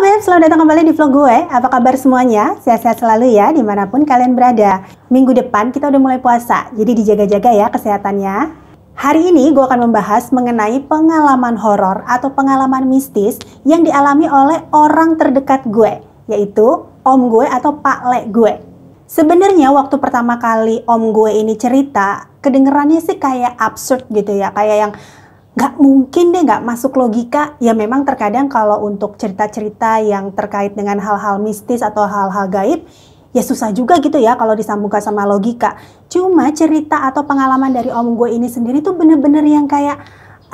Beb, selamat datang kembali di vlog gue. Apa kabar semuanya? Sehat-sehat selalu ya dimanapun kalian berada. Minggu depan kita udah mulai puasa, jadi dijaga-jaga ya kesehatannya. Hari ini gue akan membahas mengenai pengalaman horor atau pengalaman mistis yang dialami oleh orang terdekat gue, yaitu om gue atau pak le gue. Sebenarnya waktu pertama kali om gue ini cerita, kedengerannya sih kayak absurd gitu ya, kayak yang nggak mungkin deh nggak masuk logika ya memang terkadang kalau untuk cerita-cerita yang terkait dengan hal-hal mistis atau hal-hal gaib ya susah juga gitu ya kalau disambungkan sama logika cuma cerita atau pengalaman dari om gue ini sendiri tuh bener-bener yang kayak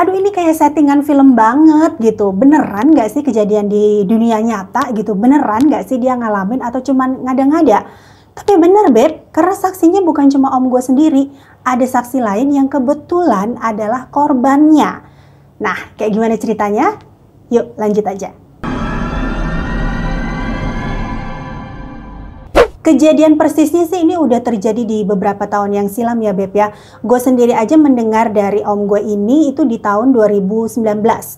aduh ini kayak settingan film banget gitu beneran nggak sih kejadian di dunia nyata gitu beneran nggak sih dia ngalamin atau cuman ngada-ngada tapi benar Beb, karena saksinya bukan cuma om gue sendiri, ada saksi lain yang kebetulan adalah korbannya. Nah, kayak gimana ceritanya? Yuk lanjut aja. Kejadian persisnya sih ini udah terjadi di beberapa tahun yang silam ya Beb ya. Gue sendiri aja mendengar dari om gue ini itu di tahun 2019,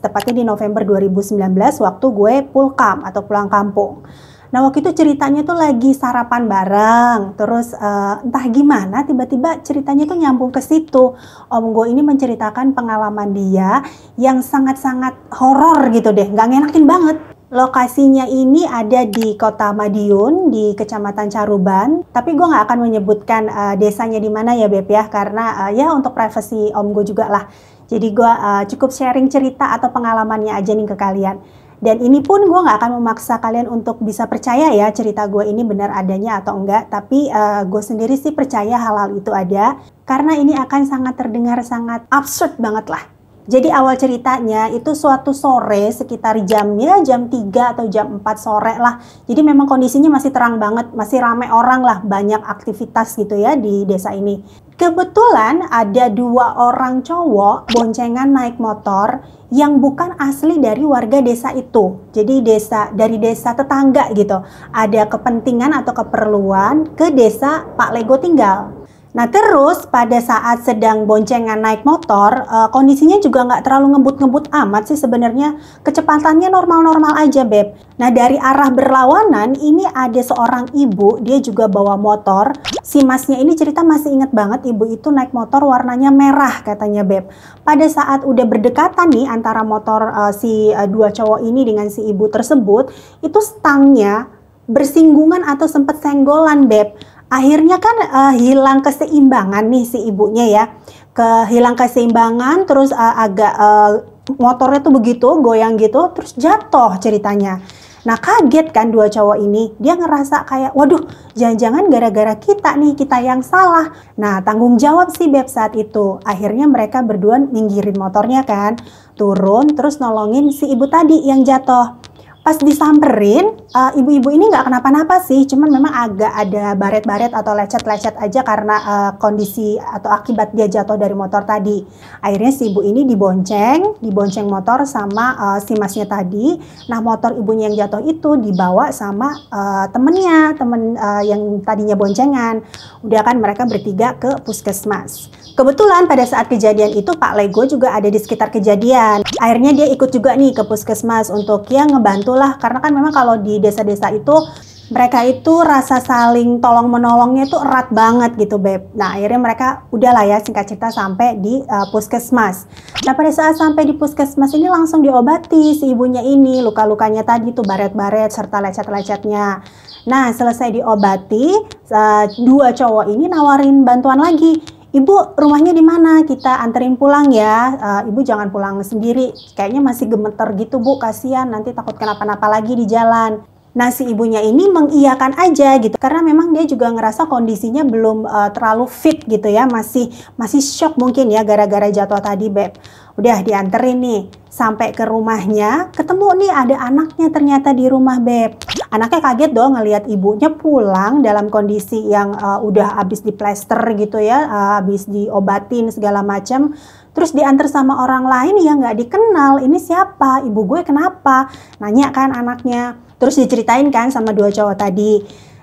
tepatnya di November 2019 waktu gue pulkam atau pulang kampung. Nah waktu itu ceritanya tuh lagi sarapan bareng, terus uh, entah gimana tiba-tiba ceritanya tuh nyambung ke situ. Om Go ini menceritakan pengalaman dia yang sangat-sangat horor gitu deh, nggak ngenakin banget. Lokasinya ini ada di kota Madiun di kecamatan Caruban, tapi gue nggak akan menyebutkan uh, desanya di mana ya Beb ya, karena uh, ya untuk privasi om Go juga lah. Jadi gue uh, cukup sharing cerita atau pengalamannya aja nih ke kalian. Dan ini pun gue gak akan memaksa kalian untuk bisa percaya ya cerita gue ini benar adanya atau enggak. Tapi uh, eh, gue sendiri sih percaya halal itu ada karena ini akan sangat terdengar sangat absurd banget lah jadi awal ceritanya itu suatu sore sekitar jam ya jam 3 atau jam 4 sore lah. Jadi memang kondisinya masih terang banget, masih ramai orang lah, banyak aktivitas gitu ya di desa ini. Kebetulan ada dua orang cowok boncengan naik motor yang bukan asli dari warga desa itu. Jadi desa dari desa tetangga gitu. Ada kepentingan atau keperluan ke desa Pak Lego tinggal. Nah terus pada saat sedang boncengan naik motor, uh, kondisinya juga nggak terlalu ngebut-ngebut amat sih sebenarnya. Kecepatannya normal-normal aja beb. Nah dari arah berlawanan ini ada seorang ibu, dia juga bawa motor. Si masnya ini cerita masih inget banget ibu itu naik motor warnanya merah katanya beb. Pada saat udah berdekatan nih antara motor uh, si uh, dua cowok ini dengan si ibu tersebut, itu stangnya bersinggungan atau sempat senggolan beb akhirnya kan uh, hilang keseimbangan nih si ibunya ya ke hilang keseimbangan terus uh, agak uh, motornya tuh begitu goyang gitu terus jatuh ceritanya Nah kaget kan dua cowok ini, dia ngerasa kayak waduh jangan-jangan gara-gara kita nih, kita yang salah. Nah tanggung jawab si Beb saat itu, akhirnya mereka berdua ninggirin motornya kan, turun terus nolongin si ibu tadi yang jatuh pas disamperin ibu eh, ibu-ibu ini nggak kenapa-napa sih cuman memang agak ada baret-baret atau lecet-lecet aja karena uh, kondisi atau akibat dia jatuh dari motor tadi akhirnya si ibu ini dibonceng dibonceng motor sama uh, si masnya tadi nah motor ibunya yang jatuh itu dibawa sama uh, temennya temen uh, yang tadinya boncengan udah kan mereka bertiga ke puskesmas Kebetulan pada saat kejadian itu Pak Lego juga ada di sekitar kejadian. Akhirnya dia ikut juga nih ke puskesmas untuk yang ngebantu lah karena kan memang kalau di desa-desa itu mereka itu rasa saling tolong menolongnya itu erat banget gitu beb. Nah akhirnya mereka udahlah ya singkat cerita sampai di uh, puskesmas. Nah pada saat sampai di puskesmas ini langsung diobati si ibunya ini luka-lukanya tadi tuh baret-baret serta lecet-lecetnya. Nah selesai diobati uh, dua cowok ini nawarin bantuan lagi Ibu rumahnya di mana? Kita anterin pulang ya. Uh, ibu jangan pulang sendiri. Kayaknya masih gemeter gitu Bu, kasihan nanti takut kenapa-napa lagi di jalan. Nah si ibunya ini mengiyakan aja gitu karena memang dia juga ngerasa kondisinya belum uh, terlalu fit gitu ya masih masih shock mungkin ya gara-gara jatuh tadi beb. Udah dianterin nih, sampai ke rumahnya, ketemu nih ada anaknya ternyata di rumah Beb. Anaknya kaget dong ngelihat ibunya pulang dalam kondisi yang uh, udah habis diplester gitu ya, uh, habis diobatin segala macam. Terus diantar sama orang lain yang nggak dikenal, ini siapa, ibu gue kenapa? Nanya kan anaknya. Terus diceritain kan sama dua cowok tadi.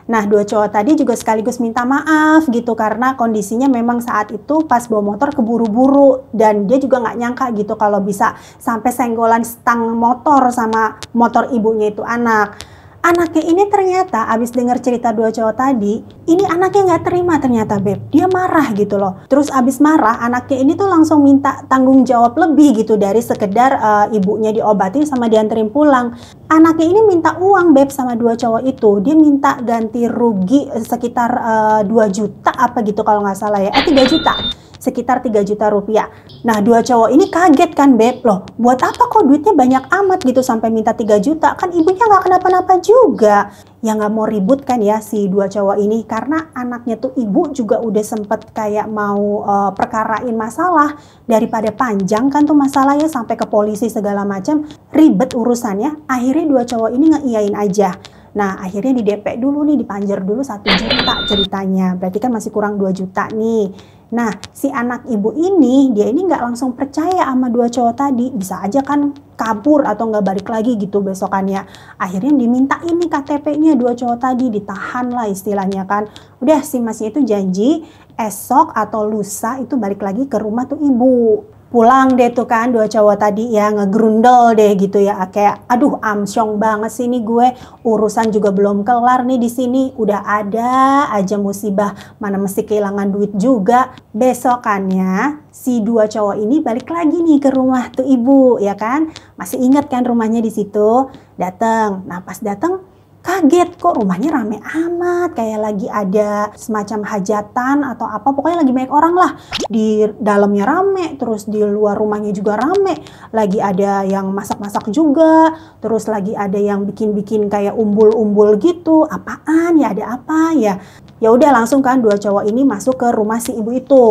Nah, dua cowok tadi juga sekaligus minta maaf gitu karena kondisinya memang saat itu pas bawa motor keburu-buru dan dia juga nggak nyangka gitu kalau bisa sampai senggolan stang motor sama motor ibunya itu anak anaknya ini ternyata abis dengar cerita dua cowok tadi, ini anaknya nggak terima ternyata beb. Dia marah gitu loh. Terus abis marah, anaknya ini tuh langsung minta tanggung jawab lebih gitu dari sekedar uh, ibunya diobatin sama dianterin pulang. Anaknya ini minta uang beb sama dua cowok itu. Dia minta ganti rugi sekitar uh, eh, 2 juta apa gitu kalau nggak salah ya. Eh 3 juta sekitar 3 juta rupiah. Nah, dua cowok ini kaget kan, Beb. Loh, buat apa kok duitnya banyak amat gitu sampai minta 3 juta? Kan ibunya nggak kenapa-napa juga. Ya nggak mau ribut kan ya si dua cowok ini. Karena anaknya tuh ibu juga udah sempet kayak mau uh, perkarain masalah. Daripada panjang kan tuh masalahnya sampai ke polisi segala macam. Ribet urusannya. Akhirnya dua cowok ini ngeiyain aja. Nah, akhirnya di DP dulu nih, dipanjer dulu satu juta ceritanya. Berarti kan masih kurang 2 juta nih. Nah, si anak ibu ini, dia ini nggak langsung percaya sama dua cowok tadi. Bisa aja kan kabur atau nggak balik lagi gitu besokannya. Akhirnya diminta ini KTP-nya dua cowok tadi, ditahan lah istilahnya kan. Udah si masnya itu janji esok atau lusa itu balik lagi ke rumah tuh ibu pulang deh tuh kan dua cowok tadi ya ngegrundel deh gitu ya kayak aduh amsyong banget sih nih gue urusan juga belum kelar nih di sini udah ada aja musibah mana mesti kehilangan duit juga besokannya si dua cowok ini balik lagi nih ke rumah tuh ibu ya kan masih ingat kan rumahnya di situ datang nah pas datang kaget kok rumahnya rame amat kayak lagi ada semacam hajatan atau apa pokoknya lagi banyak orang lah di dalamnya rame terus di luar rumahnya juga rame lagi ada yang masak-masak juga terus lagi ada yang bikin-bikin kayak umbul-umbul gitu apaan ya ada apa ya ya udah langsung kan dua cowok ini masuk ke rumah si ibu itu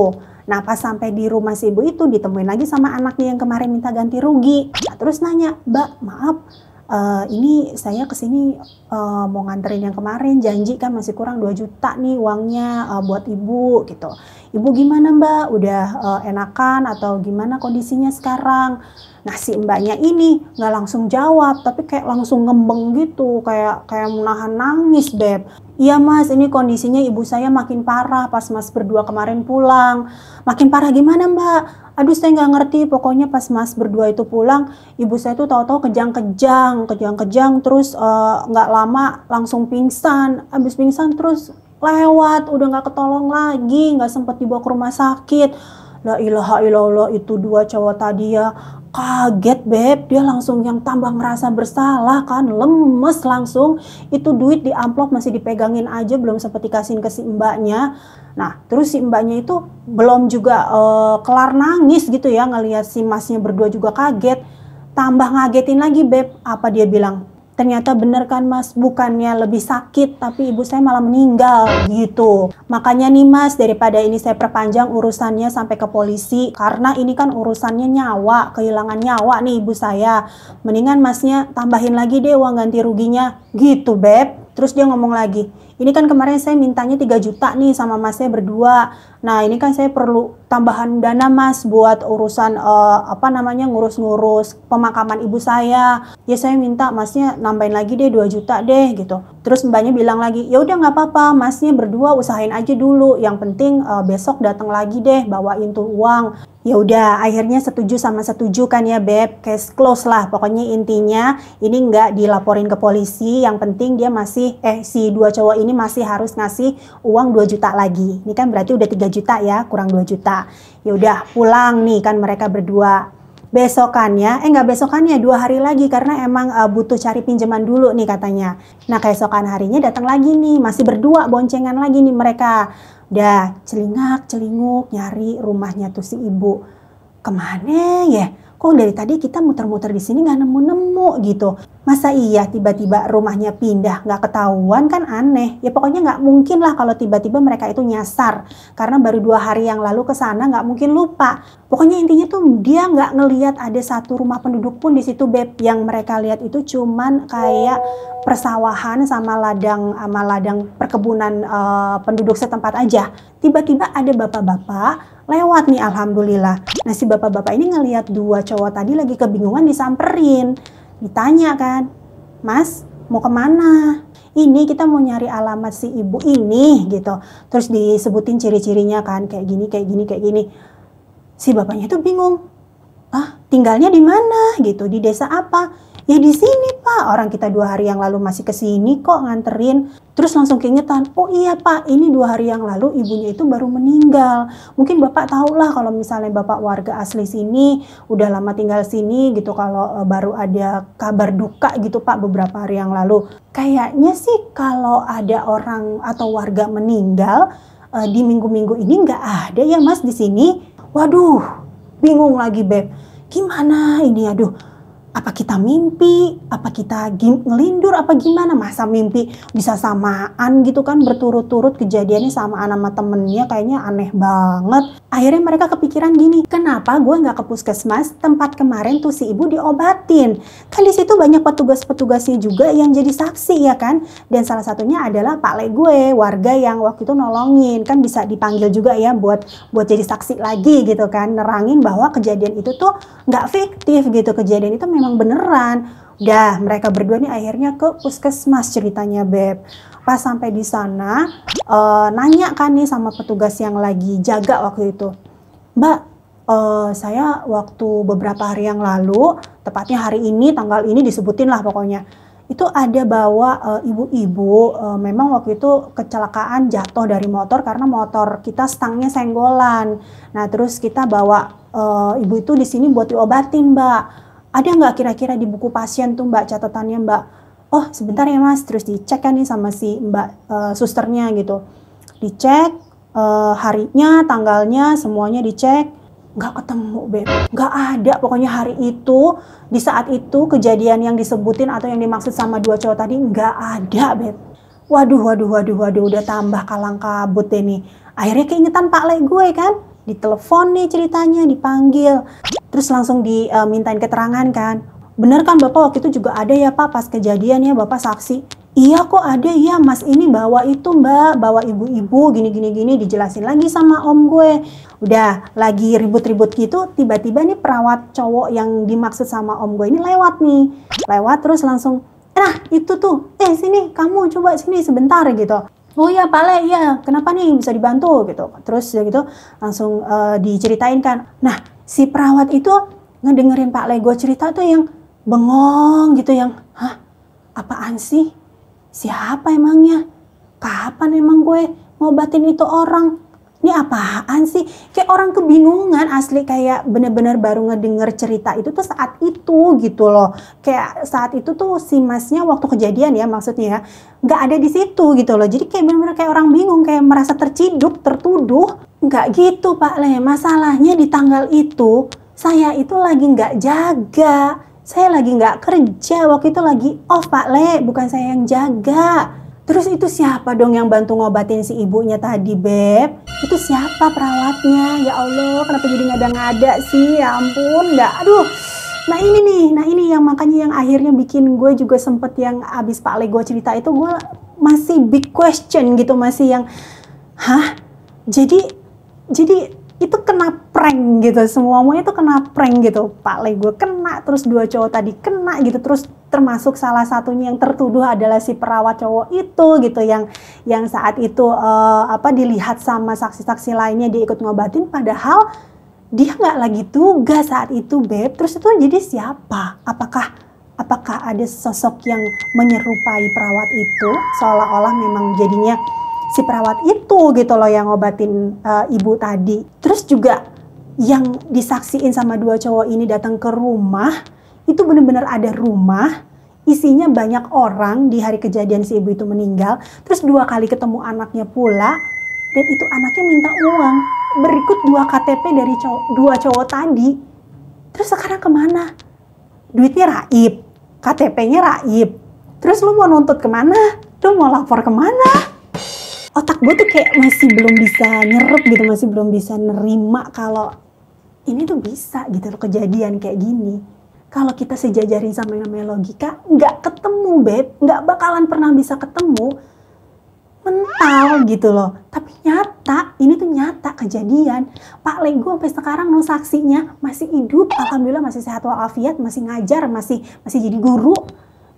Nah pas sampai di rumah si ibu itu ditemuin lagi sama anaknya yang kemarin minta ganti rugi. Nah, terus nanya, Mbak maaf Uh, ini saya kesini uh, mau nganterin yang kemarin janji kan masih kurang 2 juta nih uangnya uh, buat ibu gitu ibu gimana mbak udah uh, enakan atau gimana kondisinya sekarang nah si mbaknya ini nggak langsung jawab tapi kayak langsung ngembeng gitu kayak kayak menahan nangis beb Iya mas, ini kondisinya ibu saya makin parah pas mas berdua kemarin pulang. Makin parah gimana mbak? aduh saya nggak ngerti pokoknya pas mas berdua itu pulang ibu saya tuh tahu-tahu kejang-kejang kejang-kejang terus eh, nggak uh, lama langsung pingsan Abis pingsan terus lewat, udah nggak ketolong lagi, nggak sempet dibawa ke rumah sakit. La ilaha illallah itu dua cowok tadi ya kaget beb dia langsung yang tambah ngerasa bersalah kan lemes langsung itu duit di amplop masih dipegangin aja belum sempet dikasihin ke si mbaknya nah terus si mbaknya itu belum juga uh, kelar nangis gitu ya ngeliat si masnya berdua juga kaget tambah ngagetin lagi beb apa dia bilang ternyata bener kan mas bukannya lebih sakit tapi ibu saya malah meninggal gitu makanya nih mas daripada ini saya perpanjang urusannya sampai ke polisi karena ini kan urusannya nyawa kehilangan nyawa nih ibu saya mendingan masnya tambahin lagi deh uang ganti ruginya gitu beb terus dia ngomong lagi ini kan kemarin saya mintanya 3 juta nih sama masnya berdua. Nah, ini kan saya perlu tambahan dana Mas buat urusan uh, apa namanya ngurus-ngurus pemakaman ibu saya. Ya saya minta Masnya nambahin lagi deh 2 juta deh gitu. Terus mbaknya bilang lagi, "Ya udah nggak apa-apa, Masnya berdua usahain aja dulu. Yang penting uh, besok datang lagi deh bawain tuh uang." ya udah akhirnya setuju sama setuju kan ya beb case close lah pokoknya intinya ini nggak dilaporin ke polisi yang penting dia masih eh si dua cowok ini masih harus ngasih uang 2 juta lagi ini kan berarti udah 3 juta ya kurang 2 juta ya udah pulang nih kan mereka berdua besokannya, eh nggak besokannya dua hari lagi karena emang uh, butuh cari pinjaman dulu nih katanya. Nah keesokan harinya datang lagi nih, masih berdua boncengan lagi nih mereka. Udah celingak-celinguk nyari rumahnya tuh si ibu. Kemana ya? Kok dari tadi kita muter-muter di sini nggak nemu-nemu gitu. Masa iya tiba-tiba rumahnya pindah, nggak ketahuan kan aneh. Ya pokoknya nggak mungkin lah kalau tiba-tiba mereka itu nyasar. Karena baru dua hari yang lalu ke sana nggak mungkin lupa. Pokoknya intinya tuh dia nggak ngeliat ada satu rumah penduduk pun di situ Beb. Yang mereka lihat itu cuman kayak persawahan sama ladang sama ladang perkebunan uh, penduduk setempat aja. Tiba-tiba ada bapak-bapak lewat nih alhamdulillah. Nah si bapak-bapak ini ngeliat dua cowok tadi lagi kebingungan disamperin. Ditanya kan, Mas mau kemana? Ini kita mau nyari alamat si ibu ini gitu. Terus disebutin ciri-cirinya kan kayak gini, kayak gini, kayak gini. Si bapaknya tuh bingung. Ah, tinggalnya di mana gitu? Di desa apa? ya di sini pak orang kita dua hari yang lalu masih kesini kok nganterin terus langsung keingetan oh iya pak ini dua hari yang lalu ibunya itu baru meninggal mungkin bapak tahu lah kalau misalnya bapak warga asli sini udah lama tinggal sini gitu kalau e, baru ada kabar duka gitu pak beberapa hari yang lalu kayaknya sih kalau ada orang atau warga meninggal e, di minggu-minggu ini nggak ada ya mas di sini waduh bingung lagi beb gimana ini aduh apa kita mimpi, apa kita ngelindur, apa gimana masa mimpi bisa samaan gitu kan berturut-turut kejadiannya sama anak sama temennya kayaknya aneh banget. Akhirnya mereka kepikiran gini, kenapa gue nggak ke puskesmas tempat kemarin tuh si ibu diobatin? Kan disitu banyak petugas-petugasnya juga yang jadi saksi ya kan? Dan salah satunya adalah pak le gue, warga yang waktu itu nolongin kan bisa dipanggil juga ya buat buat jadi saksi lagi gitu kan, nerangin bahwa kejadian itu tuh nggak fiktif gitu kejadian itu memang emang beneran. Udah mereka berdua nih akhirnya ke puskesmas ceritanya Beb. Pas sampai di sana e, nanya kan nih sama petugas yang lagi jaga waktu itu. Mbak, e, saya waktu beberapa hari yang lalu, tepatnya hari ini tanggal ini disebutin lah pokoknya itu ada bawa eh, ibu-ibu e, e, memang waktu itu kecelakaan jatuh dari motor karena motor kita stangnya senggolan. Nah, terus kita bawa e, ibu itu di sini buat diobatin, Mbak ada nggak kira-kira di buku pasien tuh mbak catatannya mbak oh sebentar ya mas terus dicek kan nih sama si mbak uh, susternya gitu dicek uh, harinya tanggalnya semuanya dicek nggak ketemu beb nggak ada pokoknya hari itu di saat itu kejadian yang disebutin atau yang dimaksud sama dua cowok tadi nggak ada beb waduh waduh waduh waduh udah tambah kalang kabut ini akhirnya keingetan pak le gue kan ditelepon nih ceritanya dipanggil terus langsung dimintain e, keterangan kan bener kan bapak waktu itu juga ada ya pak pas kejadian ya bapak saksi Iya kok ada ya mas ini bawa itu mbak bawa ibu-ibu gini gini gini dijelasin lagi sama om gue udah lagi ribut-ribut gitu tiba-tiba nih perawat cowok yang dimaksud sama om gue ini lewat nih lewat terus langsung nah itu tuh eh sini kamu coba sini sebentar gitu oh iya Pak Le, iya kenapa nih bisa dibantu gitu terus gitu langsung uh, diceritain kan nah si perawat itu ngedengerin Pak Lego cerita tuh yang bengong gitu yang hah apaan sih siapa emangnya kapan emang gue ngobatin itu orang ini apaan sih? Kayak orang kebingungan asli kayak bener-bener baru ngedenger cerita itu tuh saat itu gitu loh. Kayak saat itu tuh si masnya waktu kejadian ya maksudnya ya, nggak ada di situ gitu loh. Jadi kayak bener-bener kayak orang bingung, kayak merasa terciduk, tertuduh. Nggak gitu Pak Le, masalahnya di tanggal itu saya itu lagi nggak jaga. Saya lagi nggak kerja, waktu itu lagi off Pak Le, bukan saya yang jaga Terus itu siapa dong yang bantu ngobatin si ibunya tadi, Beb? Itu siapa perawatnya? Ya Allah, kenapa jadi ngada-ngada sih? Ya ampun, nggak. Aduh, Nah ini nih, nah ini yang makanya yang akhirnya bikin gue juga sempet yang abis Pak Lego cerita itu gue masih big question gitu masih yang hah jadi jadi itu kena prank gitu semuanya itu kena prank gitu Pak Le kena terus dua cowok tadi kena gitu terus termasuk salah satunya yang tertuduh adalah si perawat cowok itu gitu yang yang saat itu uh, apa dilihat sama saksi-saksi lainnya dia ikut ngobatin padahal dia nggak lagi tugas saat itu beb terus itu jadi siapa apakah apakah ada sosok yang menyerupai perawat itu seolah-olah memang jadinya si perawat itu gitu loh yang ngobatin uh, ibu tadi terus juga yang disaksiin sama dua cowok ini datang ke rumah itu benar-benar ada rumah isinya banyak orang di hari kejadian si ibu itu meninggal terus dua kali ketemu anaknya pula dan itu anaknya minta uang berikut dua KTP dari cowok, dua cowok tadi terus sekarang kemana duitnya raib KTP-nya raib terus lu mau nuntut kemana lu mau lapor kemana otak gue tuh kayak masih belum bisa nyerup, gitu masih belum bisa nerima kalau ini tuh bisa gitu loh kejadian kayak gini kalau kita sejajarin sama yang namanya logika, nggak ketemu, Beb. Nggak bakalan pernah bisa ketemu. Mental gitu loh. Tapi nyata, ini tuh nyata kejadian. Pak Lego sampai sekarang no saksinya masih hidup, alhamdulillah masih sehat walafiat, masih ngajar, masih masih jadi guru.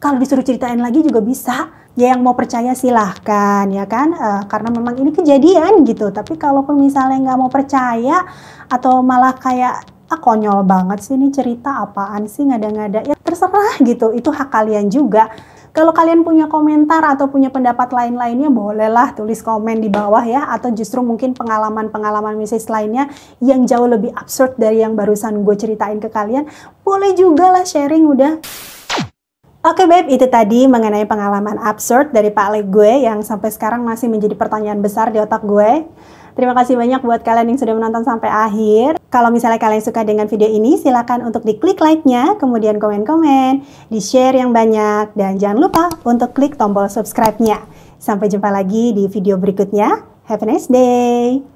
Kalau disuruh ceritain lagi juga bisa. Ya yang mau percaya silahkan ya kan, e, karena memang ini kejadian gitu. Tapi kalaupun misalnya nggak mau percaya atau malah kayak ah konyol banget sih ini cerita apaan sih ngada-ngada ya terserah gitu itu hak kalian juga kalau kalian punya komentar atau punya pendapat lain-lainnya bolehlah tulis komen di bawah ya atau justru mungkin pengalaman-pengalaman misis lainnya yang jauh lebih absurd dari yang barusan gue ceritain ke kalian boleh juga lah sharing udah Oke okay, Beb, itu tadi mengenai pengalaman absurd dari Pak Le gue yang sampai sekarang masih menjadi pertanyaan besar di otak gue. Terima kasih banyak buat kalian yang sudah menonton sampai akhir. Kalau misalnya kalian suka dengan video ini, silakan untuk diklik like-nya, kemudian komen-komen, di-share yang banyak, dan jangan lupa untuk klik tombol subscribe-nya. Sampai jumpa lagi di video berikutnya. Have a nice day!